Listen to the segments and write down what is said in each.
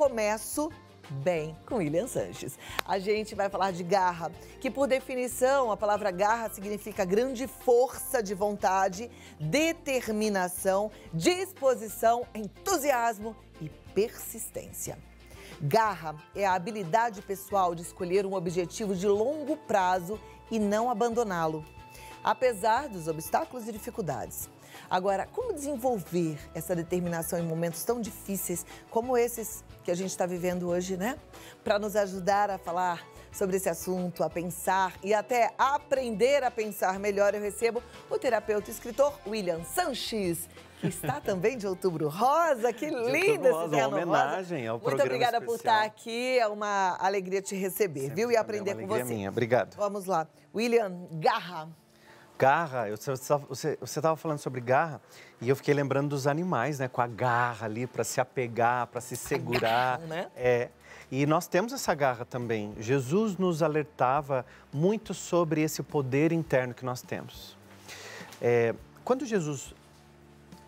Começo bem com William Sanches. A gente vai falar de garra, que por definição, a palavra garra significa grande força de vontade, determinação, disposição, entusiasmo e persistência. Garra é a habilidade pessoal de escolher um objetivo de longo prazo e não abandoná-lo apesar dos obstáculos e dificuldades. Agora, como desenvolver essa determinação em momentos tão difíceis como esses que a gente está vivendo hoje, né? Para nos ajudar a falar sobre esse assunto, a pensar e até aprender a pensar melhor, eu recebo o terapeuta e escritor William Sanches. que Está também de Outubro Rosa, que linda esse rosa, uma homenagem ao Muito obrigada especial. por tá estar aqui, é uma alegria te receber, Sempre viu? E é aprender é com você. Minha. Obrigado. Vamos lá. William Garra, garra. Eu, você estava falando sobre garra e eu fiquei lembrando dos animais, né? Com a garra ali para se apegar, para se segurar. Garra, né? É. E nós temos essa garra também. Jesus nos alertava muito sobre esse poder interno que nós temos. É, quando Jesus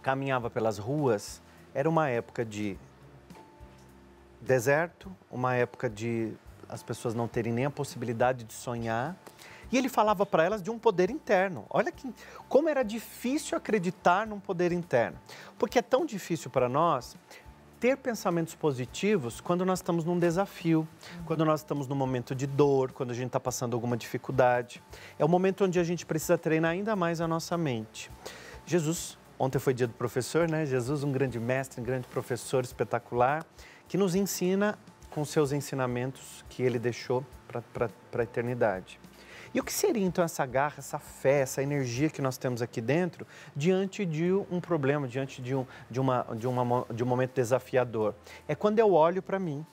caminhava pelas ruas, era uma época de deserto, uma época de as pessoas não terem nem a possibilidade de sonhar. E ele falava para elas de um poder interno. Olha que, como era difícil acreditar num poder interno. Porque é tão difícil para nós ter pensamentos positivos quando nós estamos num desafio, uhum. quando nós estamos num momento de dor, quando a gente está passando alguma dificuldade. É o momento onde a gente precisa treinar ainda mais a nossa mente. Jesus, ontem foi dia do professor, né? Jesus, um grande mestre, um grande professor espetacular, que nos ensina com seus ensinamentos que ele deixou para a eternidade. E o que seria então essa garra, essa fé, essa energia que nós temos aqui dentro diante de um problema, diante de um, de uma, de uma, de um momento desafiador? É quando eu olho para mim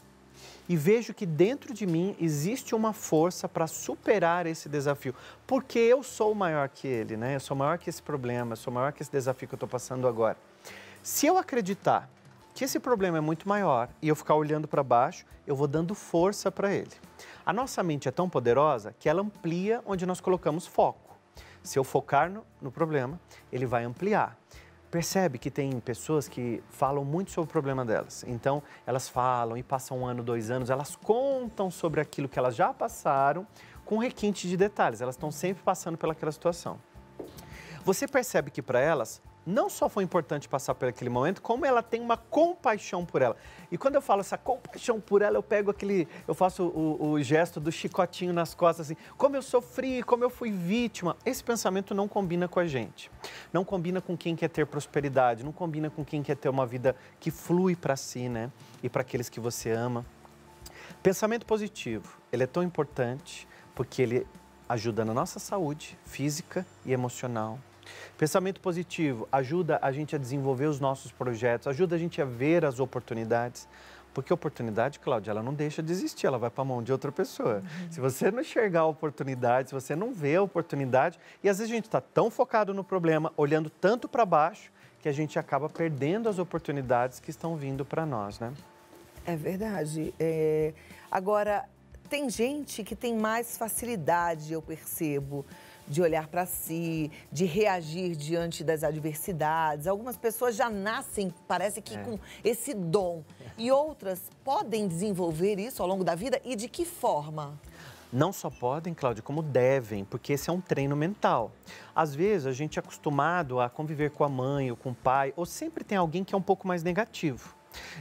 e vejo que dentro de mim existe uma força para superar esse desafio, porque eu sou maior que ele, né? Eu sou maior que esse problema, eu sou maior que esse desafio que eu estou passando agora. Se eu acreditar que esse problema é muito maior e eu ficar olhando para baixo, eu vou dando força para ele. A nossa mente é tão poderosa que ela amplia onde nós colocamos foco. Se eu focar no, no problema, ele vai ampliar percebe que tem pessoas que falam muito sobre o problema delas. Então, elas falam e passam um ano, dois anos, elas contam sobre aquilo que elas já passaram com requinte de detalhes. Elas estão sempre passando pelaquela situação. Você percebe que para elas não só foi importante passar por aquele momento, como ela tem uma compaixão por ela. E quando eu falo essa compaixão por ela, eu pego aquele. Eu faço o, o, gesto do chicotinho nas costas, assim. Como eu sofri, como eu fui vítima. Esse pensamento não combina com a gente. Não combina com quem quer ter prosperidade. Não combina com quem quer ter uma vida que flui para si, né? E para aqueles que você ama. Pensamento positivo, ele é tão importante porque ele ajuda na nossa saúde física e emocional Pensamento positivo ajuda a gente a desenvolver os nossos projetos, ajuda a gente a ver as oportunidades. Porque a oportunidade, Cláudia, ela não deixa de existir, ela vai para a mão de outra pessoa. Uhum. Se você não enxergar a oportunidade, se você não vê a oportunidade, e às vezes a gente está tão focado no problema, olhando tanto para baixo, que a gente acaba perdendo as oportunidades que estão vindo para nós, né? É verdade. É... Agora, tem gente que tem mais facilidade, eu percebo de olhar para si, de reagir diante das adversidades. Algumas pessoas já nascem, parece que é. com esse dom. E outras podem desenvolver isso ao longo da vida e de que forma? Não só podem, Cláudio, como devem, porque esse é um treino mental. Às vezes a gente é acostumado a conviver com a mãe ou com o pai, ou sempre tem alguém que é um pouco mais negativo.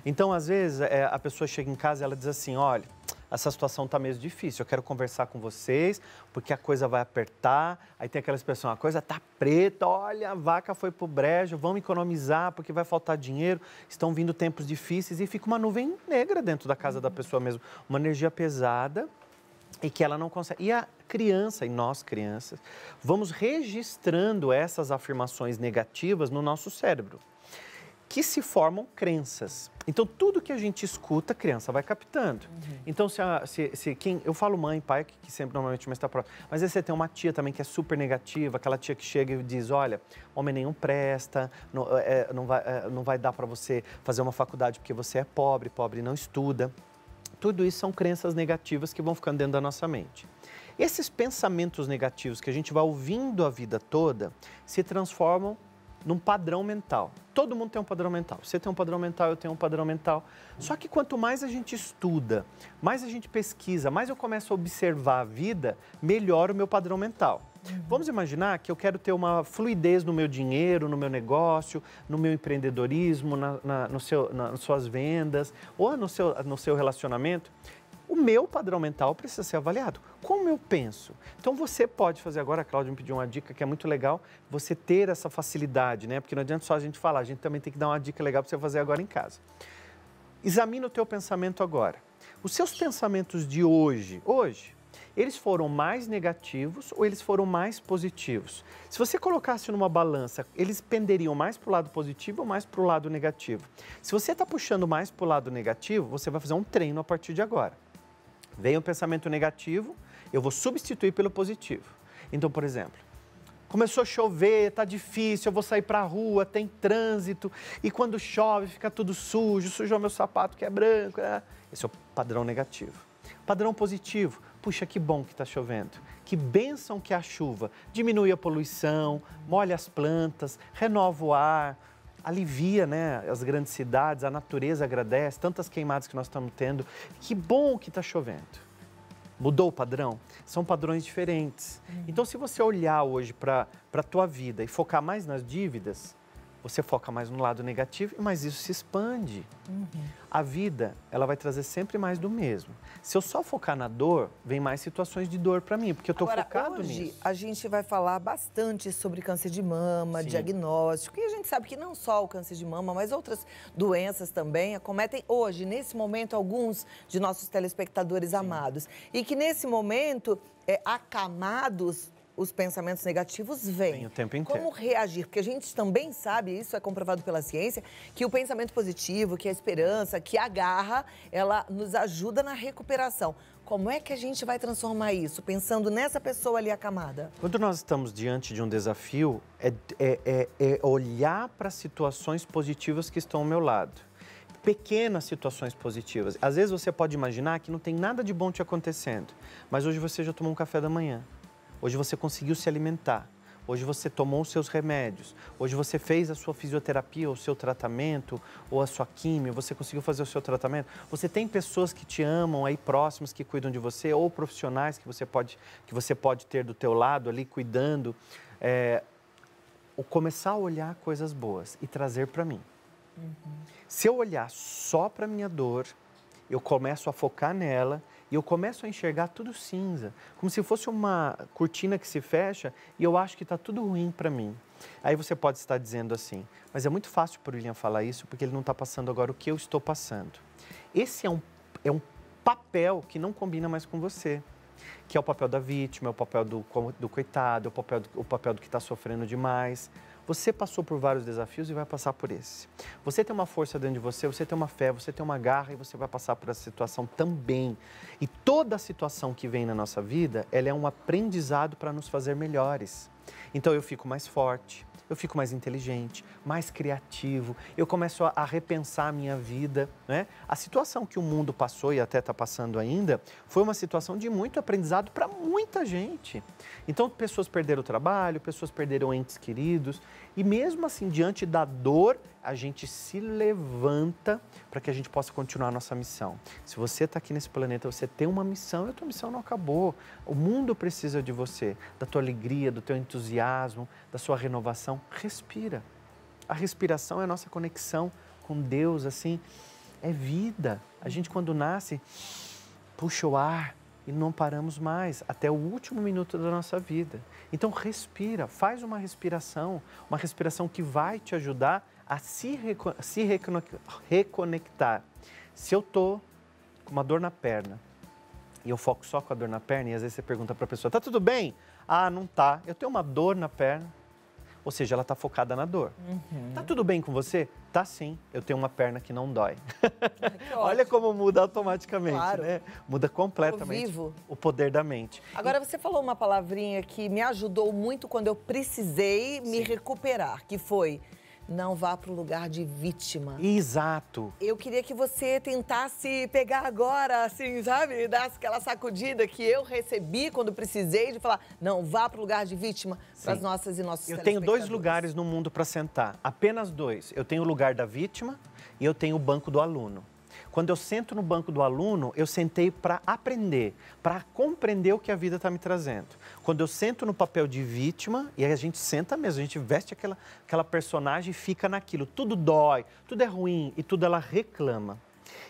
Então, às vezes, é, a pessoa chega em casa e ela diz assim: olha, essa situação está mesmo difícil, eu quero conversar com vocês, porque a coisa vai apertar. Aí tem aquela expressão, a coisa está preta, olha, a vaca foi para o brejo, vamos economizar porque vai faltar dinheiro, estão vindo tempos difíceis e fica uma nuvem negra dentro da casa da uhum. pessoa mesmo, uma energia pesada e que ela não consegue. E a criança, e nós crianças, vamos registrando essas afirmações negativas no nosso cérebro que se formam crenças. Então, tudo que a gente escuta, a criança vai captando. Uhum. Então, se, a, se, se, quem. Eu falo mãe, pai, que, que sempre normalmente mais está tá próximo. Mas aí você tem uma tia também que é super negativa, aquela tia que chega e diz: olha, homem nenhum presta, não, é, é não, vai, é, não vai dar para você fazer uma faculdade porque você é pobre, pobre não estuda. Tudo isso são crenças negativas que vão ficando dentro da nossa mente. Esses pensamentos negativos que a gente vai ouvindo a vida toda se transformam num padrão mental. Todo mundo tem um padrão mental. Você tem um padrão mental, eu tenho um padrão mental. Só que quanto mais a gente estuda, mais a gente pesquisa, mais eu começo a observar a vida, melhor o meu padrão mental. Uhum. Vamos imaginar que eu quero ter uma fluidez no meu dinheiro, no meu negócio, no meu empreendedorismo, na, na, no seu, na, nas suas vendas ou no seu, no seu relacionamento. O meu padrão mental precisa ser avaliado. Como eu penso? Então você pode fazer agora, a Cláudia me pediu uma dica que é muito legal, você ter essa facilidade, né? Porque não adianta só a gente falar, a gente também tem que dar uma dica legal para você fazer agora em casa. Examina o teu pensamento agora. Os seus pensamentos de hoje, hoje, eles foram mais negativos ou eles foram mais positivos? Se você colocasse numa balança, eles penderiam mais para o lado positivo ou mais para o lado negativo? Se você está puxando mais para o lado negativo, você vai fazer um treino a partir de agora. Veio um pensamento negativo, eu vou substituir pelo positivo. Então, por exemplo, começou a chover, está difícil, eu vou sair para a rua, tem trânsito, e quando chove fica tudo sujo, sujou é meu sapato que é branco. Né? Esse é o padrão negativo. Padrão positivo, puxa, que bom que está chovendo. Que bênção que é a chuva. Diminui a poluição, molha as plantas, renova o ar, alivia, né? As grandes cidades, a natureza agradece, tantas queimadas que nós estamos tendo. Que bom que está chovendo. Mudou o padrão? São padrões diferentes. Uhum. Então, se você olhar hoje para a tua vida e focar mais nas dívidas, você foca mais no lado negativo, mas isso se expande. Uhum. A vida, ela vai trazer sempre mais do mesmo. Se eu só focar na dor, vem mais situações de dor para mim, porque eu tô Agora, focado hoje, nisso. a gente vai falar bastante sobre câncer de mama, Sim. diagnóstico, e a gente sabe que não só o câncer de mama, mas outras doenças também acometem hoje, nesse momento, alguns de nossos telespectadores Sim. amados. E que nesse momento, é, acamados os pensamentos negativos vêm. Vem o tempo inteiro. Como reagir? Porque a gente também sabe, isso é comprovado pela ciência, que o pensamento positivo, que a esperança, que a garra, ela nos ajuda na recuperação. Como é que a gente vai transformar isso, pensando nessa pessoa ali acamada? Quando nós estamos diante de um desafio, é, é, é, é olhar para situações positivas que estão ao meu lado pequenas situações positivas. Às vezes você pode imaginar que não tem nada de bom te acontecendo, mas hoje você já tomou um café da manhã. Hoje você conseguiu se alimentar. Hoje você tomou os seus remédios. Hoje você fez a sua fisioterapia, o seu tratamento, ou a sua química. Você conseguiu fazer o seu tratamento. Você tem pessoas que te amam aí próximas que cuidam de você, ou profissionais que você pode que você pode ter do teu lado ali cuidando. É, o começar a olhar coisas boas e trazer para mim. Uhum. Se eu olhar só para minha dor, eu começo a focar nela e eu começo a enxergar tudo cinza, como se fosse uma cortina que se fecha e eu acho que está tudo ruim para mim. Aí você pode estar dizendo assim, mas é muito fácil para o William falar isso porque ele não está passando agora o que eu estou passando. Esse é um, é um papel que não combina mais com você que é o papel da vítima, é o papel do, do coitado, é o papel do, o papel do que está sofrendo demais. Você passou por vários desafios e vai passar por esse. Você tem uma força dentro de você, você tem uma fé, você tem uma garra e você vai passar por essa situação também. E toda situação que vem na nossa vida, ela é um aprendizado para nos fazer melhores. Então eu fico mais forte, eu fico mais inteligente, mais criativo, eu começo a, repensar a minha vida. Né? A situação que o mundo passou e até está passando ainda foi uma situação de muito aprendizado para muita gente. Então, pessoas perderam o trabalho, pessoas perderam entes queridos, e mesmo assim, diante da dor, a gente se levanta para que a gente possa continuar a nossa missão. Se você está aqui nesse planeta, você tem uma missão e a tua missão não acabou. O mundo precisa de você, da tua alegria, do teu entusiasmo, da sua renovação. Respira. A respiração é a nossa conexão com Deus, assim, é vida. A gente, quando nasce, puxa o ar e não paramos mais até o último minuto da nossa vida. Então, respira, faz uma respiração, uma respiração que vai te ajudar a se, se reconectar. Se eu tô com uma dor na perna e eu foco só com a dor na perna, e às vezes você pergunta para a pessoa: tá tudo bem? Ah, não tá. Eu tenho uma dor na perna. Ou seja, ela está focada na dor. Uhum. Tá tudo bem com você? Tá sim, eu tenho uma perna que não dói. Que Olha como muda automaticamente, claro. né? Muda completamente vivo. o poder da mente. Agora, e... você falou uma palavrinha que me ajudou muito quando eu precisei sim. me recuperar, que foi não vá para o lugar de vítima. Exato. Eu queria que você tentasse pegar agora, assim, sabe? Dar aquela sacudida que eu recebi quando precisei de falar, não, vá para o lugar de vítima para as nossas e nossos Eu tenho dois lugares no mundo para sentar, apenas dois. Eu tenho o lugar da vítima e eu tenho o banco do aluno. Quando eu sento no banco do aluno, eu sentei para aprender, para compreender o que a vida está me trazendo. Quando eu sento no papel de vítima, e a gente senta mesmo, a gente veste aquela, aquela personagem e fica naquilo. Tudo dói, tudo é ruim e tudo ela reclama.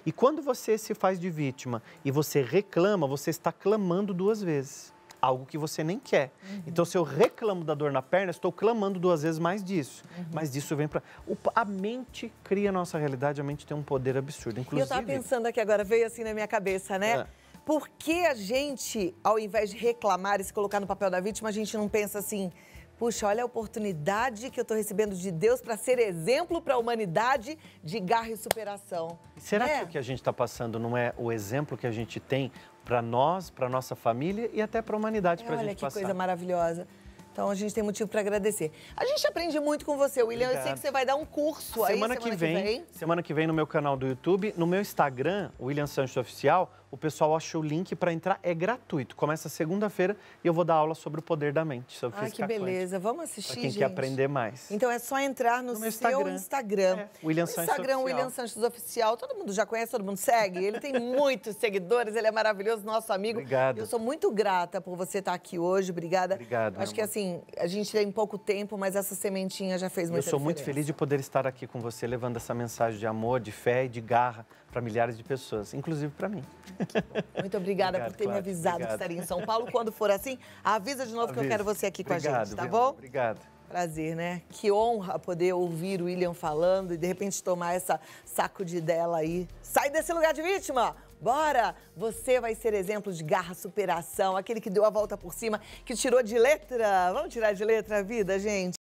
E quando você se faz de vítima e você reclama, você está clamando duas vezes algo que você nem quer. Uhum. Então, se eu reclamo da dor na perna, estou clamando duas vezes mais disso. Uhum. Mas disso vem para. A mente cria a nossa realidade, a mente tem um poder absurdo. Inclusive. eu estava pensando aqui agora, veio assim na minha cabeça, né? É. Por que a gente, ao invés de reclamar e se colocar no papel da vítima, a gente não pensa assim. Puxa, olha a oportunidade que eu estou recebendo de Deus para ser exemplo para a humanidade de garra e superação. Será é. que o que a gente está passando não é o exemplo que a gente tem para nós, para nossa família e até para a humanidade é, para a gente passar? Olha que coisa maravilhosa. Então a gente tem motivo para agradecer. A gente aprende muito com você, William. Obrigado. Eu sei que você vai dar um curso semana aí semana que vem, que vem, Semana que vem no meu canal do YouTube, no meu Instagram, William Sancho Oficial, o pessoal achou o link para entrar, é gratuito. Começa segunda-feira e eu vou dar aula sobre o poder da mente, sobre Ai, física que beleza. Quântica. Vamos assistir, pra quem gente. quer aprender mais. Então é só entrar no, no Instagram. Instagram. É. William Sanches Instagram, Oficial. William Sanches Oficial. Todo mundo já conhece, todo mundo segue. Ele tem muitos seguidores, ele é maravilhoso, nosso amigo. Obrigado. Eu sou muito grata por você estar aqui hoje, obrigada. Obrigado. Acho que assim, a gente tem pouco tempo, mas essa sementinha já fez muito. Eu sou diferença. muito feliz de poder estar aqui com você, levando essa mensagem de amor, de fé e de garra para milhares de pessoas, inclusive para mim. Muito obrigada Obrigado, por ter me avisado obrigado. que estaria em São Paulo. Quando for assim, avisa de novo Aviso. que eu quero você aqui obrigado, com a gente, tá bom? Obrigado. Prazer, né? Que honra poder ouvir o William falando e de repente tomar essa saco de dela aí. Sai desse lugar de vítima! Bora! Você vai ser exemplo de garra, superação, aquele que deu a volta por cima, que tirou de letra. Vamos tirar de letra a vida, gente?